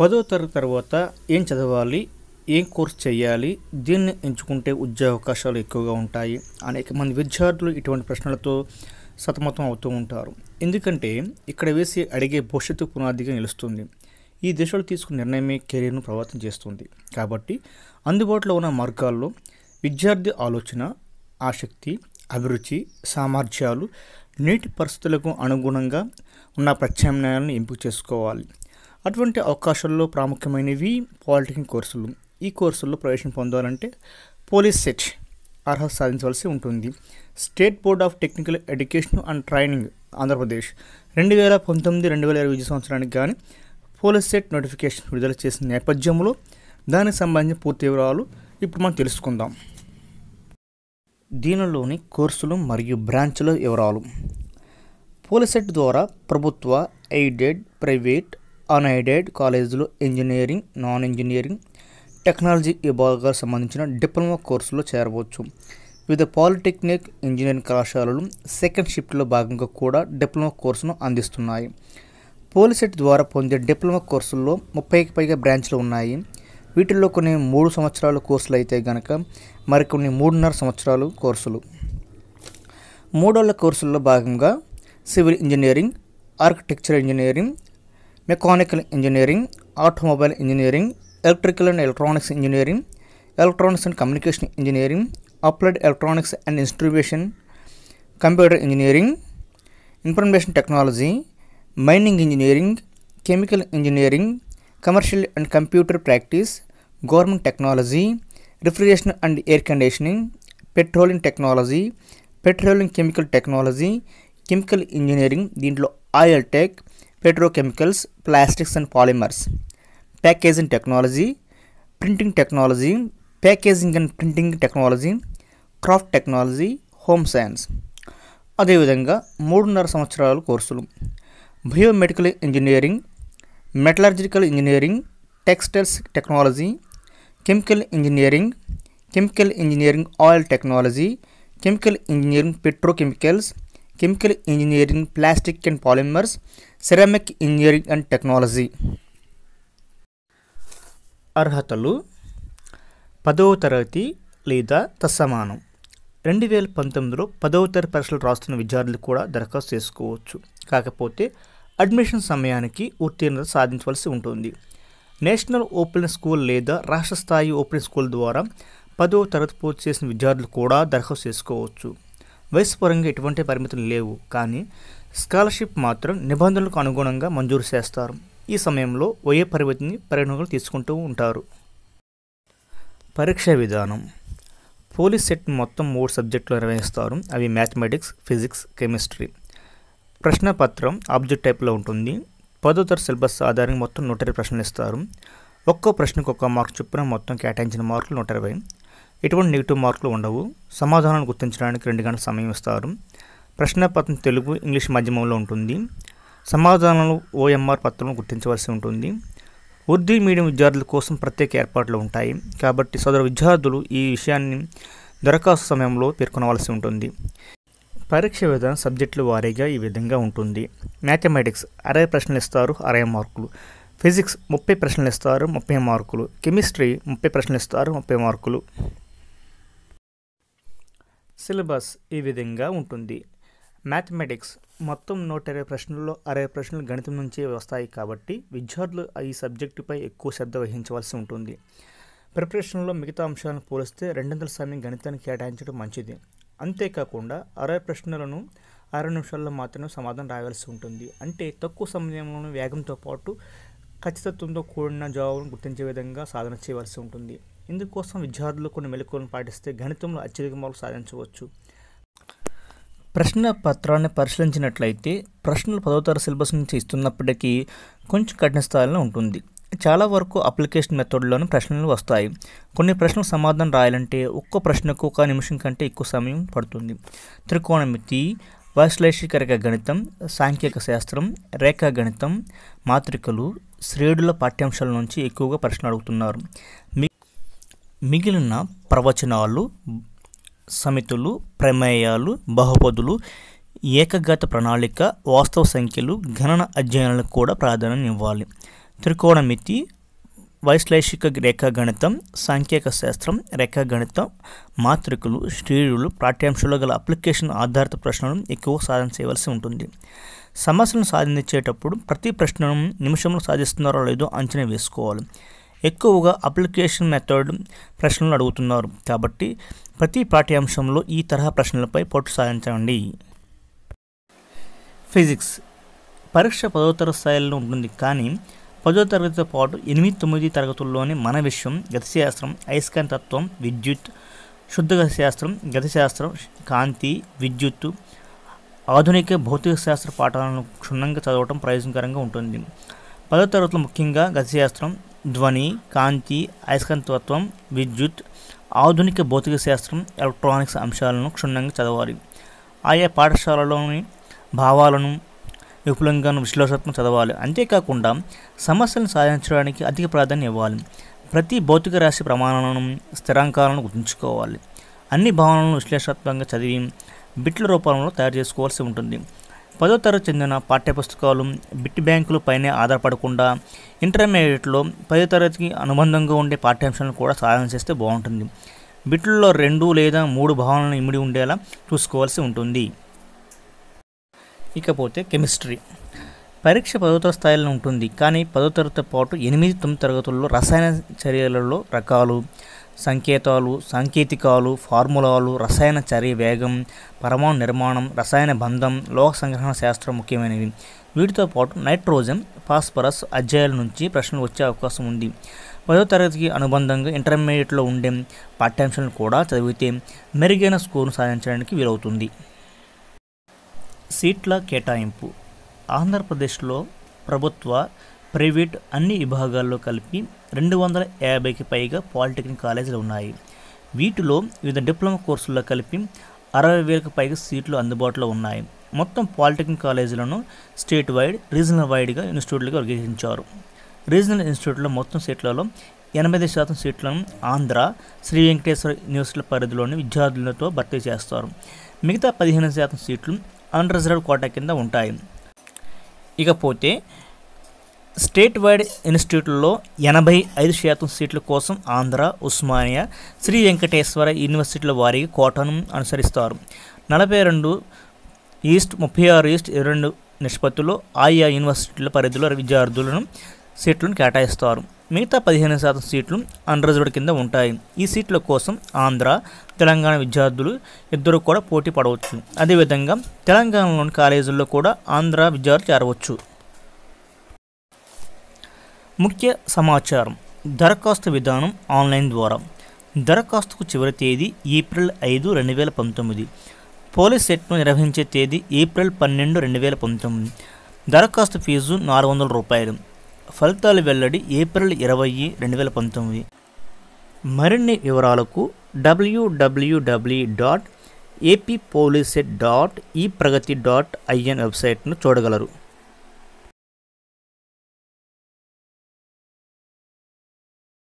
పదో తరగతి తర్వాత ఏం చదవాలి ఏం కోర్స్ చేయాలి దీన్ని ఎంచుకుంటే ఉద్యోగ అవకాశాలు ఎక్కువగా ఉంటాయి అనేక మంది విద్యార్థులు ఇటువంటి ప్రశ్నలతో సతమతం అవుతూ ఉంటారు ఎందుకంటే ఇక్కడ వేసి అడిగే భవిష్యత్తు పునాదిగా నిలుస్తుంది ఈ దిశలో తీసుకున్న నిర్ణయమే కెరీర్ను ప్రభావితం చేస్తుంది కాబట్టి అందుబాటులో ఉన్న మార్గాల్లో విద్యార్థి ఆలోచన ఆసక్తి అభిరుచి సామర్థ్యాలు నేటి పరిస్థితులకు అనుగుణంగా ఉన్న ప్రత్యామ్నాయాలను ఎంపిక చేసుకోవాలి అటువంటి అవకాశాల్లో ప్రాముఖ్యమైనవి పాలిటెక్నిక్ కోర్సులు ఈ కోర్సుల్లో ప్రవేశం పొందాలంటే పోలీస్ సెట్ అర్హత సాధించవలసి ఉంటుంది state board of technical education and training Andhra Pradesh రెండు వేల పంతొమ్మిది రెండు వేల ఇరవై సంవత్సరానికి కానీ పోలీస్ సెట్ నోటిఫికేషన్ విడుదల చేసిన నేపథ్యంలో దానికి సంబంధించిన పూర్తి వివరాలు ఇప్పుడు మనం తెలుసుకుందాం దీనిలోని కోర్సులు మరియు బ్రాంచ్ల వివరాలు పోలీసెట్ ద్వారా ప్రభుత్వ ఎయిడెడ్ ప్రైవేట్ అన్ఎయిడెడ్ కాలేజీలో ఇంజనీరింగ్ నాన్ ఇంజనీరింగ్ టెక్నాలజీ విభాగాలకు సంబంధించిన డిప్లొమా కోర్సులో చేరవచ్చు వివిధ పాలిటెక్నిక్ ఇంజనీరింగ్ కళాశాలలు సెకండ్ షిఫ్ట్లో భాగంగా కూడా డిప్లొమా కోర్సును అందిస్తున్నాయి పోలీసెట్ ద్వారా పొందే డిప్లొమా కోర్సుల్లో ముప్పైకి పైగా బ్రాంచ్లు ఉన్నాయి వీటిల్లో కొన్ని మూడు సంవత్సరాల కోర్సులు అయితే గనక మరికొన్ని మూడున్నర సంవత్సరాలు కోర్సులు మూడోళ్ళ కోర్సుల్లో భాగంగా civil engineering architecture engineering mechanical engineering, automobile engineering, electrical and electronics engineering, electronics and communication engineering, applied electronics and instrumentation, computer engineering, information technology, mining engineering, chemical engineering, commercial and computer practice, government technology, refrigeration and air conditioning, petroleum technology, petroleum chemical technology, chemical engineering, దీంట్లో oil petrochemicals, plastics and polymers, packaging technology, printing technology, packaging and printing technology, craft technology home science అదేవిధంగా మూడున్నర సంవత్సరాల కోర్సులు biomedical engineering metallurgical engineering textiles technology chemical engineering chemical engineering oil technology chemical engineering petrochemicals chemical engineering plastic and polymers ceramic engineering and technology అర్హతలు పదవ తరగతి లేదా తత్సమానం రెండు వేల పంతొమ్మిదిలో పదవ తరగతి పరీక్షలు రాస్తున్న విద్యార్థులు కూడా దరఖాస్తు చేసుకోవచ్చు కాకపోతే అడ్మిషన్ సమయానికి ఉత్తీర్ణత సాధించవలసి ఉంటుంది నేషనల్ ఓపెన్ స్కూల్ లేదా రాష్ట్ర స్థాయి ఓపెన్ స్కూల్ ద్వారా పదవ తరగతి పూర్తి చేసిన విద్యార్థులు కూడా దరఖాస్తు చేసుకోవచ్చు వయసు పరంగా ఎటువంటి పరిమితులు లేవు కానీ స్కాలర్షిప్ మాత్రం నిబంధనలకు అనుగుణంగా మంజూరు చేస్తారు ఈ సమయంలో వయో పరిమితిని పరిగణనలు తీసుకుంటూ ఉంటారు పరీక్షా విధానం పోలీస్ సెట్ మొత్తం మూడు సబ్జెక్టులు నిర్వహిస్తారు అవి మ్యాథమెటిక్స్ ఫిజిక్స్ కెమిస్ట్రీ ప్రశ్నపత్రం ఆబ్జెక్ట్ టైప్లో ఉంటుంది పదో సిలబస్ ఆధారంగా మొత్తం నూట ఇరవై ప్రశ్నలు ఇస్తారు ఒక్కో ప్రశ్నకు ఒక్క మార్క్ చొప్పున మొత్తం కేటాయించిన మార్కులు నూట ఇరవై ఎటువంటి నెగిటివ్ మార్కులు ఉండవు సమాధానాన్ని గుర్తించడానికి రెండు గంటల సమయం ఇస్తారు ప్రశ్నపత్రం తెలుగు ఇంగ్లీష్ మాధ్యమంలో ఉంటుంది సమాధానాలు ఓఎంఆర్ పత్రం గుర్తించవలసి ఉంటుంది ఉర్దూ మీడియం విద్యార్థుల కోసం ప్రత్యేక ఏర్పాట్లు ఉంటాయి కాబట్టి సదరు విద్యార్థులు ఈ విషయాన్ని దరఖాస్తు సమయంలో పేర్కొనవలసి ఉంటుంది పరీక్ష విధానం సబ్జెక్టుల వారీగా ఈ విధంగా ఉంటుంది మ్యాథమెటిక్స్ అరవై ప్రశ్నలు ఇస్తారు అరవై మార్కులు ఫిజిక్స్ ముప్పై ప్రశ్నలు ఇస్తారు ముప్పై మార్కులు కెమిస్ట్రీ ముప్పై ప్రశ్నలు ఇస్తారు ముప్పై మార్కులు సిలబస్ ఈ విధంగా ఉంటుంది మ్యాథమెటిక్స్ మొత్తం నూట ఇరవై ప్రశ్నల్లో అరవై ప్రశ్నలు గణితం నుంచే వస్తాయి కాబట్టి విద్యార్థులు ఈ సబ్జెక్టుపై ఎక్కువ శ్రద్ధ వహించవలసి ఉంటుంది ప్రిపరేషన్లో మిగతా అంశాలను పోలిస్తే రెండొందల సమయం గణితాన్ని కేటాయించడం మంచిది అంతేకాకుండా అరవై ప్రశ్నలను అరవై నిమిషాల్లో మాత్రమే సమాధానం రాయవలసి ఉంటుంది అంటే తక్కువ సమయంలోనే వేగంతో పాటు ఖచ్చితత్వంతో కూడిన జవాబును గుర్తించే విధంగా సాధన చేయవలసి ఉంటుంది ఇందుకోసం విద్యార్థులు కొన్ని మెలకువలను పాటిస్తే గణితంలో అత్యధిక మార్పులు సాధించవచ్చు ప్రశ్న పత్రాన్ని పరిశీలించినట్లయితే ప్రశ్నలు పదో తరగతి సిలబస్ నుంచి ఇస్తున్నప్పటికీ కొంచెం కఠిన స్థాయిలో ఉంటుంది చాలా వరకు అప్లికేషన్ మెథడ్లోని ప్రశ్నలు వస్తాయి కొన్ని ప్రశ్నలకు సమాధానం రాయాలంటే ఒక్క ప్రశ్నకు ఒక నిమిషం కంటే ఎక్కువ సమయం పడుతుంది త్రికోణమితి వైశ్లేషికరిక గణితం సాంఖ్యక శాస్త్రం రేఖా గణితం మాత్రికలు శ్రేణుల పాఠ్యాంశాల నుంచి ఎక్కువగా ప్రశ్నలు అడుగుతున్నారు మిగిలిన ప్రవచనాలు సమితులు ప్రమేయాలు బహుపదులు ఏకగత ప్రణాళిక వాస్తవ సంఖ్యలు గణన అధ్యయనాలకు కూడా ప్రాధాన్యం ఇవ్వాలి త్రికోణమితి వైశ్లేషిక రేఖాగణితం సాంఖ్యక శాస్త్రం రేఖాగణితం మాత్రికలు శ్రేణులు పాఠ్యాంశాలు గల అప్లికేషన్ ఆధారిత ప్రశ్నలను ఎక్కువ సాధన చేయవలసి ఉంటుంది సమస్యలను సాధించేటప్పుడు ప్రతి ప్రశ్నను నిమిషంలో సాధిస్తున్నారో లేదో అంచనా వేసుకోవాలి ఎక్కువగా అప్లికేషన్ మెథడ్ ప్రశ్నలు అడుగుతున్నారు కాబట్టి ప్రతి పాఠ్యాంశంలో ఈ తరహా ప్రశ్నలపై ప్రోత్సహించండి సాధించండి ఫిజిక్స్ పరీక్ష పదో తరగతి స్థాయిలో ఉంటుంది కానీ పదో తరగతితో పాటు ఎనిమిది తొమ్మిది తరగతుల్లోనే మన విషయం గతిశాస్త్రం అయస్కాంతత్వం తత్వం విద్యుత్ శుద్ధ గతిశాస్త్రం గతిశాస్త్రం కాంతి విద్యుత్ ఆధునిక భౌతిక శాస్త్ర పాఠాలను క్షుణ్ణంగా చదవటం ప్రయోజనకరంగా ఉంటుంది పదో తరగతిలో ముఖ్యంగా గతిశాస్త్రం ధ్వని కాంతి అయస్కాంతత్వం విద్యుత్ ఆధునిక భౌతిక శాస్త్రం ఎలక్ట్రానిక్స్ అంశాలను క్షుణ్ణంగా చదవాలి ఆయా పాఠశాలలోని భావాలను విపులంగాను విశ్లేషణాత్మకం చదవాలి అంతేకాకుండా సమస్యలను సాధించడానికి అధిక ప్రాధాన్యం ఇవ్వాలి ప్రతి భౌతిక రాశి ప్రమాణాలను స్థిరాంకాలను గుర్తుంచుకోవాలి అన్ని భావనలను విశ్లేషణాత్మకంగా చదివి బిట్ల రూపంలో తయారు చేసుకోవాల్సి ఉంటుంది పదో తరగతి చెందిన పాఠ్యపుస్తకాలు బిట్ బ్యాంకులపైనే ఆధారపడకుండా ఇంటర్మీడియట్లో పదో తరగతికి అనుబంధంగా ఉండే పాఠ్యాంశాలను కూడా సాధన చేస్తే బాగుంటుంది బిట్లలో రెండు లేదా మూడు భావనలను ఇమిడి ఉండేలా చూసుకోవాల్సి ఉంటుంది ఇకపోతే కెమిస్ట్రీ పరీక్ష పదోతర స్థాయిలో ఉంటుంది కానీ పదో తరగతితో పాటు ఎనిమిది తొమ్మిది తరగతుల్లో రసాయన చర్యలలో రకాలు సంకేతాలు సాంకేతికాలు ఫార్ములాలు రసాయన చర్య వేగం పరమాణు నిర్మాణం రసాయన బంధం లోక సంగ్రహణ శాస్త్రం ముఖ్యమైనవి వీటితో పాటు నైట్రోజన్ ఫాస్ఫరస్ అధ్యాయాల నుంచి ప్రశ్నలు వచ్చే అవకాశం ఉంది పదో తరగతికి అనుబంధంగా ఇంటర్మీడియట్లో ఉండే పాఠ్యాంశాలను కూడా చదివితే మెరుగైన స్కోర్ను సాధించడానికి వీలవుతుంది సీట్ల కేటాయింపు ఆంధ్రప్రదేశ్లో ప్రభుత్వ ప్రైవేట్ అన్ని విభాగాల్లో కలిపి రెండు వందల యాభైకి పైగా పాలిటెక్నిక్ కాలేజీలు ఉన్నాయి వీటిలో వివిధ డిప్లొమా కోర్సుల్లో కలిపి అరవై వేలకు పైగా సీట్లు అందుబాటులో ఉన్నాయి మొత్తం పాలిటెక్నిక్ కాలేజీలను స్టేట్ వైడ్ రీజనల్ వైడ్గా ఇన్స్టిట్యూట్లుగా వర్గీకరించారు రీజనల్ ఇన్స్టిట్యూట్లో మొత్తం సీట్లలో ఎనభై శాతం సీట్లను ఆంధ్ర శ్రీ వెంకటేశ్వర యూనివర్సిటీల పరిధిలోని విద్యార్థులతో భర్తీ చేస్తారు మిగతా పదిహేను శాతం సీట్లు అన్రిజర్వ్ కోటా కింద ఉంటాయి ఇకపోతే స్టేట్ వైడ్ ఇన్స్టిట్యూట్లో ఎనభై ఐదు శాతం సీట్ల కోసం ఆంధ్ర ఉస్మానియా శ్రీ వెంకటేశ్వర యూనివర్సిటీల వారికి కోటను అనుసరిస్తారు నలభై రెండు ఈస్ట్ ముప్పై ఆరు ఈస్ట్ ఇరవై రెండు నిష్పత్తిలో ఆయా యూనివర్సిటీల పరిధిలో విద్యార్థులను సీట్లను కేటాయిస్తారు మిగతా పదిహేను శాతం సీట్లు అన్రిజర్వ్డ్ కింద ఉంటాయి ఈ సీట్ల కోసం ఆంధ్ర తెలంగాణ విద్యార్థులు ఇద్దరు కూడా పోటీ పడవచ్చు అదేవిధంగా తెలంగాణలోని కాలేజీల్లో కూడా ఆంధ్ర విద్యార్థులు చేరవచ్చు ముఖ్య సమాచారం దరఖాస్తు విధానం ఆన్లైన్ ద్వారా దరఖాస్తుకు చివరి తేదీ ఏప్రిల్ ఐదు రెండు వేల పంతొమ్మిది పోలీస్ సెట్ను నిర్వహించే తేదీ ఏప్రిల్ పన్నెండు రెండు వేల పంతొమ్మిది దరఖాస్తు ఫీజు నాలుగు వందల రూపాయలు ఫలితాలు వెల్లడి ఏప్రిల్ ఇరవై రెండు వేల పంతొమ్మిది మరిన్ని వివరాలకు W W W dot AP POLYCET dot e Pragati dot IN వెబ్సైట్ను చూడగలరు